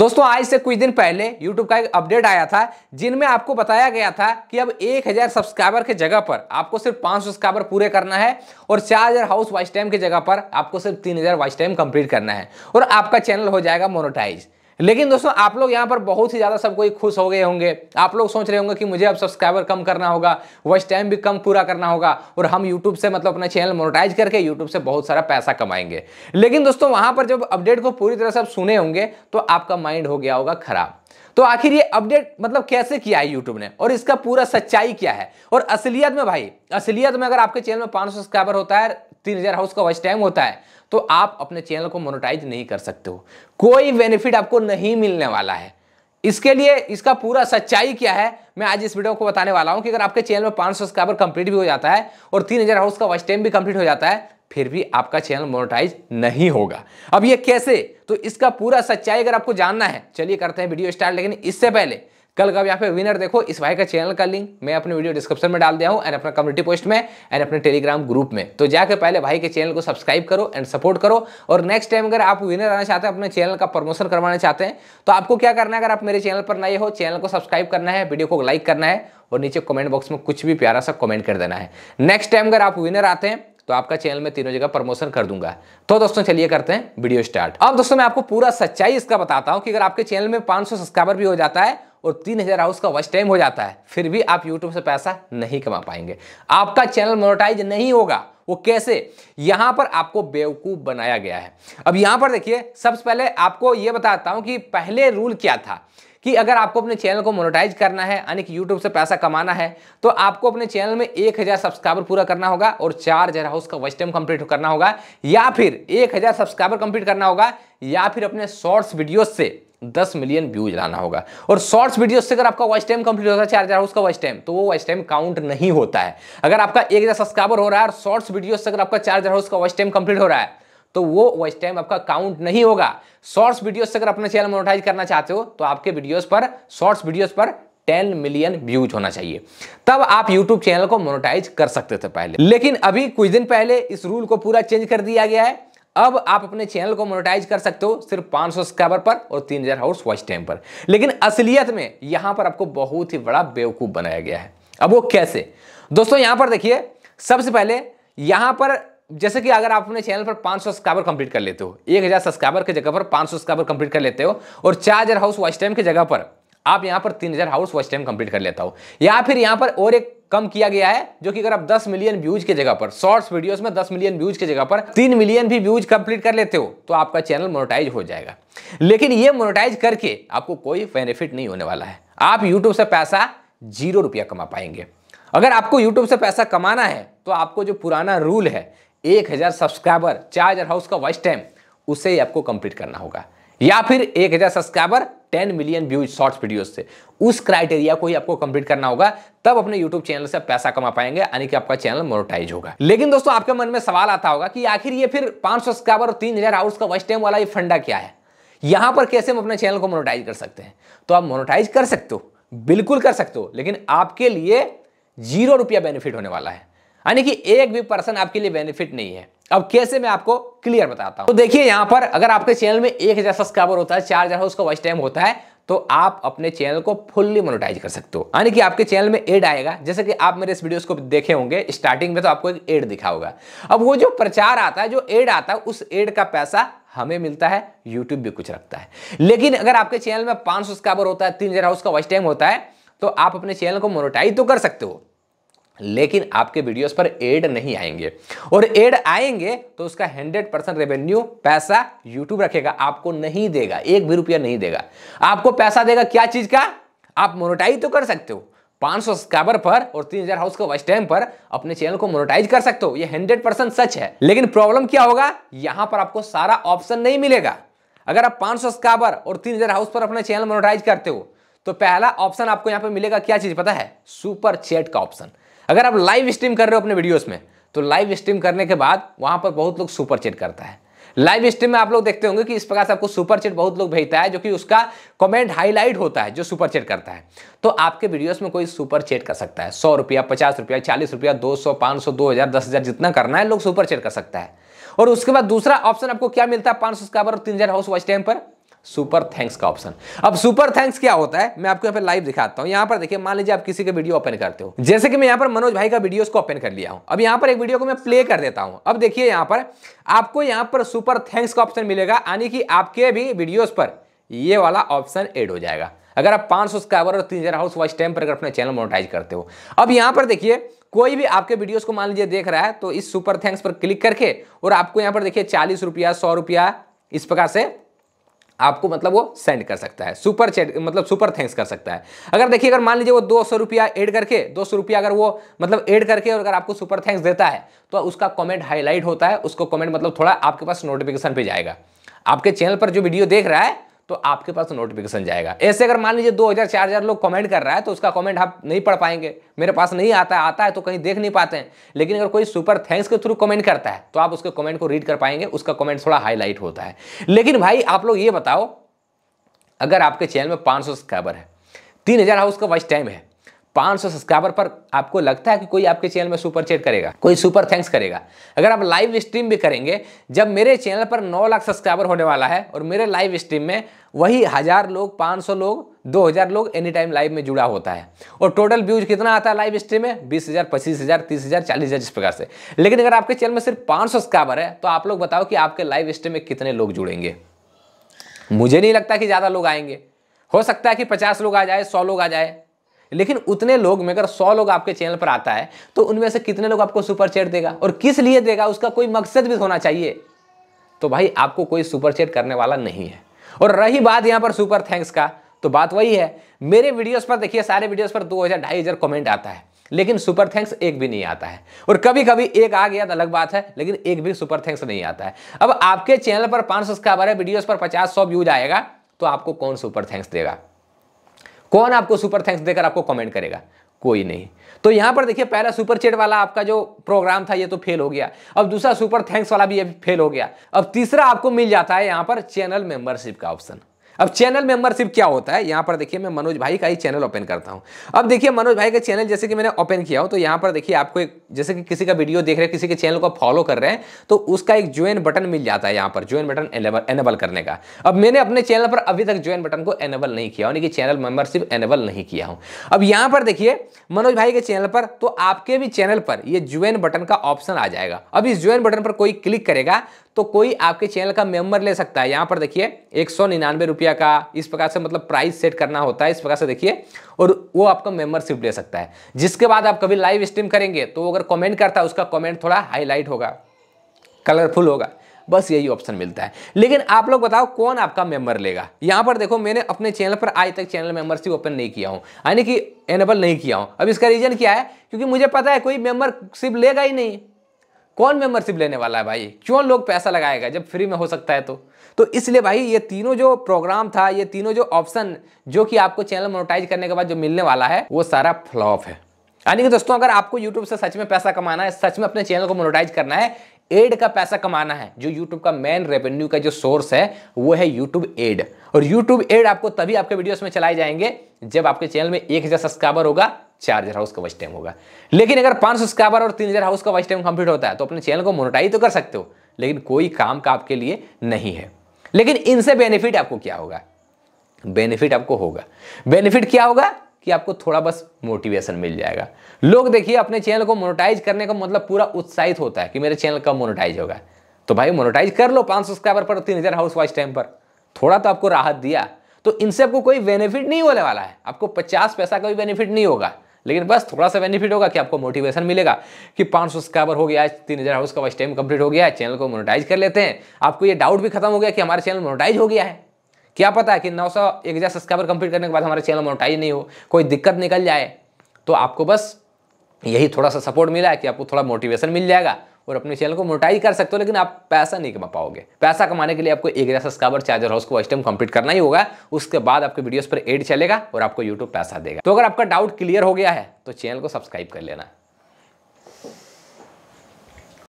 दोस्तों आज से कुछ दिन पहले YouTube का एक अपडेट आया था जिनमें आपको बताया गया था कि अब 1000 सब्सक्राइबर के जगह पर आपको सिर्फ 500 सब्सक्राइबर पूरे करना है और 4000 हाउस वाइस टाइम के जगह पर आपको सिर्फ 3000 वाइस टाइम कंप्लीट करना है और आपका चैनल हो जाएगा मोनोटाइज लेकिन दोस्तों आप लोग यहाँ पर बहुत ही ज़्यादा सब कोई खुश हो गए होंगे आप लोग सोच रहे होंगे कि मुझे अब सब्सक्राइबर कम करना होगा वॉच टाइम भी कम पूरा करना होगा और हम यूट्यूब से मतलब अपना चैनल मोनोटाइज करके यूट्यूब से बहुत सारा पैसा कमाएंगे लेकिन दोस्तों वहाँ पर जब अपडेट को पूरी तरह से आप सुने होंगे तो आपका माइंड हो गया होगा खराब तो आखिर ये अपडेट मतलब कैसे किया है यूट्यूब ने और इसका पूरा सच्चाई क्या है और असलियत में भाई असलियत में अगर आपके चैनल में पाँच सब्सक्राइबर होता है तीन हजार हाउस का वॉच टाइम होता है तो आप अपने चैनल को मोनोटाइज नहीं कर सकते हो कोई बेनिफिट आपको नहीं मिलने वाला है इसके लिए इसका पूरा सच्चाई क्या है मैं आज इस वीडियो को बताने वाला हूं कि अगर आपके चैनल में 500 सब्सक्राइबर कंप्लीट भी हो जाता है और 3000 हाउस का वॉच टाइम भी कंप्लीट हो जाता है फिर भी आपका चैनल मोनेटाइज नहीं होगा अब ये कैसे तो इसका पूरा सच्चाई अगर आपको जानना है चलिए करते हैं वीडियो स्टार्ट लेकिन इससे पहले कल का यहाँ पे विनर देखो इस भाई का चैनल का लिंक मैं अपने वीडियो डिस्क्रिप्शन में डाल दिया हूँ एंड अपना कम्युनिटी पोस्ट में एंड अपने टेलीग्राम ग्रुप में तो जाकर पहले भाई के चैनल को सब्सक्राइब करो एंड सपोर्ट करो और नेक्स्ट टाइम अगर आप विनर आना चाहते हैं अपने चैनल का प्रमोशन करवाना चाहते हैं तो आपको क्या करना है अगर आप मेरे चैनल पर नए हो चैनल को सब्सक्राइब करना है वीडियो को लाइक करना है और नीचे कमेंट बॉक्स में कुछ भी प्यारा सा कमेंट कर देना है नेक्स्ट टाइम अगर आप विनर आते हैं तो आपका चैनल में तीनों जगह प्रमोशन कर दूंगा तो दोस्तों चलिए करते हैं वीडियो स्टार्ट अब दोस्तों मैं आपको पूरा सच्चाई इसका बताता हूं कि अगर आपके चैनल में 500 सब्सक्राइबर भी हो जाता है और तीन हज़ार हाउस का वॉच टाइम हो जाता है फिर भी आप यूट्यूब से पैसा नहीं कमा पाएंगे आपका चैनल मोनोटाइज नहीं होगा वो कैसे यहां पर आपको बेवकूफ बनाया गया है अब यहां पर देखिए सबसे पहले आपको यह बताता हूं कि पहले रूल क्या था कि अगर आपको अपने चैनल को मोनोटाइज करना है यानी कि यूट्यूब से पैसा कमाना है तो आपको अपने चैनल में एक हज़ार सब्सक्राइबर पूरा करना होगा और चार जर हाउस का वस्ट टाइम कंप्लीट करना होगा या फिर एक हज़ार सब्सक्राइबर कंप्लीट करना होगा या फिर अपने शॉर्ट्स वीडियोज से दस मिलियन व्यूज लाना होगा और शॉर्ट्स वीडियो से अगर आपका वॉइस टाइम कंप्लीट होता है चार हजार उसका वॉइस टाइम तो वो वॉइस टाइम काउंट नहीं होता है अगर आपका एक हजार सब्सक्राइबर हो रहा है और शॉर्ट्स वीडियो से अगर आपका चार हजार उसका वॉइस टाइम कंप्लीट हो रहा है तो वो वॉइस टाइम आपका काउंट नहीं होगा शॉर्ट्स वीडियोस से अगर अपने चैनल मोनोटाइज करना चाहते हो तो आपके वीडियोस पर शॉर्ट्स वीडियोस पर 10 मिलियन व्यूज होना चाहिए तब आप यूट्यूब चैनल को मोनोटाइज कर सकते थे पहले लेकिन अभी कुछ दिन पहले इस रूल को पूरा चेंज कर दिया गया है अब आप अपने चैनल को मोनेटाइज कर सकते हो सिर्फ 500 सब्सक्राइबर पर और 3000 हजार हाउस वॉच टाइम पर लेकिन असलियत में यहां पर आपको बहुत ही बड़ा बेवकूफ बनाया गया है अब वो कैसे दोस्तों यहां पर देखिए सबसे पहले यहां पर जैसे कि अगर आप अपने चैनल पर 500 सब्सक्राइबर कंप्लीट कर लेते हो 1000 सब्सक्राइबर के जगह पर 500 सब्सक्राइबर कंप्लीट कर लेते हो और 4000 हाउस वॉच टाइम की जगह पर आप यहां पर 3000 हाउस वॉच टाइम कंप्लीट कर लेता हो या फिर यहां पर और एक कम किया गया है जो कि अगर आप 10 मिलियन व्यूज के जगह पर शॉर्ट्स वीडियोस में 10 मिलियन व्यूज के जगह पर 3 मिलियन भी व्यूज कंप्लीट कर लेते हो तो आपका चैनल मोनेटाइज हो जाएगा लेकिन ये मोनेटाइज करके आपको कोई बेनिफिट नहीं होने वाला है आप यूट्यूब से पैसा जीरो रुपया कमा पाएंगे अगर आपको यूट्यूब से पैसा कमाना है तो आपको जो पुराना रूल है एक हज़ार सब्सक्राइबर चार हजार हाउस का वॉइस टाइम उसे आपको कंप्लीट करना होगा या फिर एक हज़ार subscriber ten million views shorts videos से उस क्राइटेरिया को ही आपको कंप्लीट करना होगा तब अपने यूट्यूब चैनल से पैसा कमा पाएंगे यानी कि आपका चैनल मोनोटाइज होगा लेकिन दोस्तों आपके मन में सवाल आता होगा कि आखिर ये फिर पांच सब्सक्राइबर और तीन हज़ार हाउस का वॉच टाइम वाला ये फंडा क्या है यहां पर कैसे हम अपने चैनल को मोनोटाइज कर सकते हैं तो आप मोनोटाइज कर सकते हो बिल्कुल कर सकते हो लेकिन आपके लिए जीरो रुपया बेनिफिट होने वाला है यानी कि एक भी पर्सन आपके लिए बेनिफिट नहीं है अब कैसे मैं आपको क्लियर बताता हूं तो देखिए यहां पर अगर आपके चैनल में एक हजार सब्सक्राइबर होता है चार हजार उसका वॉच टाइम होता है तो आप अपने चैनल को फुल्ली मोनोटाइज कर सकते हो यानी कि आपके चैनल में एड आएगा जैसे कि आप मेरे इस वीडियोस को देखे होंगे स्टार्टिंग में तो आपको एक एड दिखा होगा अब वो जो प्रचार आता है जो एड आता है उस एड का पैसा हमें मिलता है यूट्यूब भी कुछ रखता है लेकिन अगर आपके चैनल में पांच सब्सक्राइबर होता है तीन हजार उसका वॉच टाइम होता है तो आप अपने चैनल को मोनोटाइज तो कर सकते हो लेकिन आपके वीडियोस पर एड नहीं आएंगे और एड आएंगे तो उसका 100 परसेंट रेवेन्यू पैसा यूट्यूब रखेगा आपको नहीं देगा एक भी रुपया नहीं देगा आपको पैसा देगा क्या चीज़ का आप मोनोटाइज तो कर सकते हो 500 सब्सक्राइबर पर और 3000 हाउस के वाइस टाइम पर अपने चैनल को मोनोटाइज कर सकते हो यह हंड्रेड परसेंट सच है लेकिन प्रॉब्लम क्या होगा यहां पर आपको सारा ऑप्शन नहीं मिलेगा अगर आप पांच सब्सक्राइबर और तीन हाउस पर अपना चैनल मोनोटाइज करते हो तो पहला ऑप्शन आपको यहां पर मिलेगा क्या चीज पता है सुपर चैट का ऑप्शन अगर आप लाइव स्ट्रीम कर रहे हो अपने वीडियोस में तो लाइव स्ट्रीम करने के बाद वहां पर बहुत लोग सुपर चेट करता है लाइव स्ट्रीम में आप लोग देखते होंगे कि इस प्रकार से आपको सुपर चेट बहुत लोग भेजता है जो कि उसका कमेंट हाईलाइट होता है जो सुपर चेट करता है तो आपके वीडियोस में कोई सुपर चेट कर सकता है सौ रुपया पचास रुपया चालीस रुपया दो सौ पांच सौ दो हज़ार दस हज़ार जितना करना है लोग सुपर चेट कर सकता है और उसके बाद दूसरा ऑप्शन आपको क्या मिलता है पांच सौ सब्सक्राइबर और तीन हज़ार हाउस वॉच टाइम पर सुपर थैंक्स का ऑप्शन अब सुपर थैंक्स क्या होता है मैं आपको यहाँ पर लाइव दिखाता हूँ यहाँ पर देखिए मान लीजिए आप किसी का वीडियो ओपन करते हो जैसे कि मैं यहाँ पर मनोज भाई का वीडियो को ओपन कर लिया हूँ अब यहाँ पर एक वीडियो को मैं प्ले कर देता हूँ अब देखिए यहाँ पर आपको यहाँ पर सुपर थैंक्स का ऑप्शन मिलेगा यानी कि आपके भी वीडियोज पर ये वाला ऑप्शन एड हो जाएगा अगर आप पांच सब्सक्राइबर और 3000 हाउस वाइस टाइम पर अगर अपना चैनल मोनोटाइज करते हो अब यहाँ पर देखिए कोई भी आपके वीडियोस को मान लीजिए देख रहा है तो इस सुपर थैंक्स पर क्लिक करके और आपको यहाँ पर देखिए चालीस रुपया सौ रुपया इस प्रकार से आपको मतलब वो सेंड कर सकता है सुपर चैट मतलब सुपर थैंक्स कर सकता है अगर देखिए अगर मान लीजिए वो दो सौ रुपया एड करके दो सौ रुपया अगर वो मतलब एड करके और अगर आपको सुपर थैंक्स देता है तो उसका कमेंट हाईलाइट होता है उसको कमेंट मतलब थोड़ा आपके पास नोटिफिकेशन पे जाएगा आपके चैनल पर जो वीडियो देख रहा है तो आपके पास नोटिफिकेशन तो जाएगा ऐसे अगर मान लीजिए दो हज़ार चार हज़ार लोग कमेंट कर रहा है तो उसका कमेंट आप नहीं पढ़ पाएंगे मेरे पास नहीं आता है आता है तो कहीं देख नहीं पाते हैं लेकिन अगर कोई सुपर थैंक्स के थ्रू कमेंट करता है तो आप उसके कमेंट को रीड कर पाएंगे उसका कमेंट थोड़ा हाईलाइट होता है लेकिन भाई आप लोग ये बताओ अगर आपके चैनल में पाँच सब्सक्राइबर है तीन हज़ार हाउस का वाइस टाइम है 500 सब्सक्राइबर पर आपको लगता है कि कोई आपके चैनल में सुपर चैट करेगा कोई सुपर थैंक्स करेगा अगर आप लाइव स्ट्रीम भी करेंगे जब मेरे चैनल पर 9 लाख सब्सक्राइबर होने वाला है और मेरे लाइव स्ट्रीम में वही हज़ार लोग 500 लोग 2000 लोग एनी टाइम लाइव में जुड़ा होता है और टोटल व्यूज कितना आता है लाइव स्ट्रीम में बीस हज़ार पच्चीस हज़ार तीस हज़ार चालीस हज़ार इस प्रकार से लेकिन अगर आपके चैनल में सिर्फ सौ सब्सक्राइबर है तो आप लोग बताओ कि आपके लाइव स्ट्रीम में कितने लोग जुड़ेंगे मुझे नहीं लगता कि ज़्यादा लोग आएंगे हो सकता है कि पचास लोग आ जाए सौ लोग आ जाए लेकिन उतने लोग में अगर सौ लोग आपके चैनल पर आता है तो उनमें से कितने लोग आपको सुपर चैट देगा और किस लिए देगा उसका कोई मकसद भी होना चाहिए तो भाई आपको कोई सुपर चैट करने वाला नहीं है और रही बात यहां पर सुपर थैंक्स का तो बात वही है मेरे वीडियोस पर देखिए सारे वीडियोस पर दो हज़ार ढाई हज़ार कॉमेंट आता है लेकिन सुपर थैंक्स एक भी नहीं आता है और कभी कभी एक आ गया तो अलग बात है लेकिन एक भी सुपर थैंक्स नहीं आता है अब आपके चैनल पर पांच सब्सक्राइबर है वीडियोस पर पचास सौ व्यूज आएगा तो आपको कौन सुपर थैंक्स देगा कौन आपको सुपर थैंक्स देकर आपको कमेंट करेगा कोई नहीं तो यहां पर देखिए पहला सुपर चेट वाला आपका जो प्रोग्राम था ये तो फेल हो गया अब दूसरा सुपर थैंक्स वाला भी ये फेल हो गया अब तीसरा आपको मिल जाता है यहां पर चैनल मेंबरशिप का ऑप्शन अब चैनल मेंबरशिप क्या होता है यहाँ पर देखिए मैं मनोज भाई का ही चैनल ओपन करता हूँ अब देखिए मनोज भाई का चैनल जैसे कि मैंने ओपन किया हो तो यहाँ पर देखिए आपको एक जैसे कि किसी का वीडियो देख रहे हैं किसी के चैनल को फॉलो कर रहे हैं तो उसका एक ज्वाइन बटन मिल जाता है यहाँ पर ज्वाइन बटन एनेबल करने का अब मैंने अपने चैनल पर अभी तक ज्वाइन बटन को एनेबल नहीं किया यानी कि चैनल मेंबरशिप एनेबल नहीं किया हूँ अब यहाँ पर देखिए मनोज भाई के चैनल पर तो आपके भी चैनल पर यह ज्वाइन बटन का ऑप्शन आ जाएगा अब इस ज्वाइन बटन पर कोई क्लिक करेगा तो कोई आपके चैनल का मेंबर ले सकता है यहाँ पर देखिए एक सौ निन्यानवे रुपया का इस प्रकार से मतलब प्राइस सेट करना होता है इस प्रकार से देखिए और वो आपका मेंबरशिप ले सकता है जिसके बाद आप कभी लाइव स्ट्रीम करेंगे तो अगर कॉमेंट करता है उसका कॉमेंट थोड़ा हाईलाइट होगा कलरफुल होगा बस यही ऑप्शन मिलता है लेकिन आप लोग बताओ कौन आपका मेंबर लेगा यहाँ पर देखो मैंने अपने चैनल पर आज तक चैनल मेंबरशिप ओपन नहीं किया हूँ यानी कि एनेबल नहीं किया हूँ अब इसका रीजन क्या है क्योंकि मुझे पता है कोई मेंबरशिप लेगा ही नहीं कौन मेंबरशिप लेने वाला है भाई क्यों लोग पैसा लगाएगा जब फ्री में हो सकता है तो तो इसलिए भाई ये तीनों जो प्रोग्राम था ये तीनों जो ऑप्शन जो कि आपको चैनल मोनोटाइज करने के बाद जो मिलने वाला है वो सारा फ्लॉप है यानी कि दोस्तों अगर आपको यूट्यूब से सच में पैसा कमाना है सच में अपने चैनल को मोनोटाइज करना है एड का पैसा कमाना है जो यूट्यूब का मेन रेवेन्यू का जो सोर्स है वो है यूट्यूब एड और यूट्यूब एड आपको तभी आपके वीडियोस में चलाए जाएंगे जब आपके चैनल में एक सब्सक्राइबर होगा चार हज़ार हाउस का वॉच टाइम होगा लेकिन अगर पांच सब्सक्राइबर और तीन हज़ार हाउस का वॉच टाइम कंप्लीट होता है तो अपने चैनल को मोनोटाइज तो कर सकते हो लेकिन कोई काम का आपके लिए नहीं है लेकिन इनसे बेनिफिट आपको क्या होगा बेनिफिट आपको होगा बेनिफिट क्या होगा कि आपको थोड़ा बस मोटिवेशन मिल जाएगा लोग देखिए अपने चैनल को मोनोटाइज करने का मतलब पूरा उत्साहित होता है कि मेरे चैनल कब मोनोटाइज होगा तो भाई मोनोटाइज कर लो पांच सब्सक्राइबर पर तीन हज़ार हाउस वाइज टाइम पर थोड़ा तो आपको राहत दिया तो इनसे आपको कोई बेनिफिट नहीं होने वाला है आपको पचास पैसा का भी बेनिफिट नहीं होगा लेकिन बस थोड़ा सा बेनिफिट होगा कि आपको मोटिवेशन मिलेगा कि 500 सब्सक्राइबर हो गया तीन हज़ार हाउस का टाइम कंप्लीट हो गया है चैनल को मोनोटाइज कर लेते हैं आपको ये डाउट भी खत्म हो गया कि हमारा चैनल मोनोटाइज हो गया है क्या पता है कि नौ सौ एक हज़ार सब्सक्राइबर कंप्लीट करने के बाद हमारा चैनल मोनोटाइज नहीं हो कोई दिक्कत निकल जाए तो आपको बस यही थोड़ा सा सपोर्ट मिला है कि आपको थोड़ा मोटिवेशन मिल जाएगा और अपने चैनल को मोटाइज कर सकते हो लेकिन आप पैसा नहीं कमा पाओगे पैसा कमाने के लिए आपको एक हज़ार सब्सक्राइबर चार्जर हाउस को आइटम कंप्लीट करना ही होगा उसके बाद आपके वीडियोस पर एड चलेगा और आपको यूट्यूब पैसा देगा तो अगर आपका डाउट क्लियर हो गया है तो चैनल को सब्सक्राइब कर लेना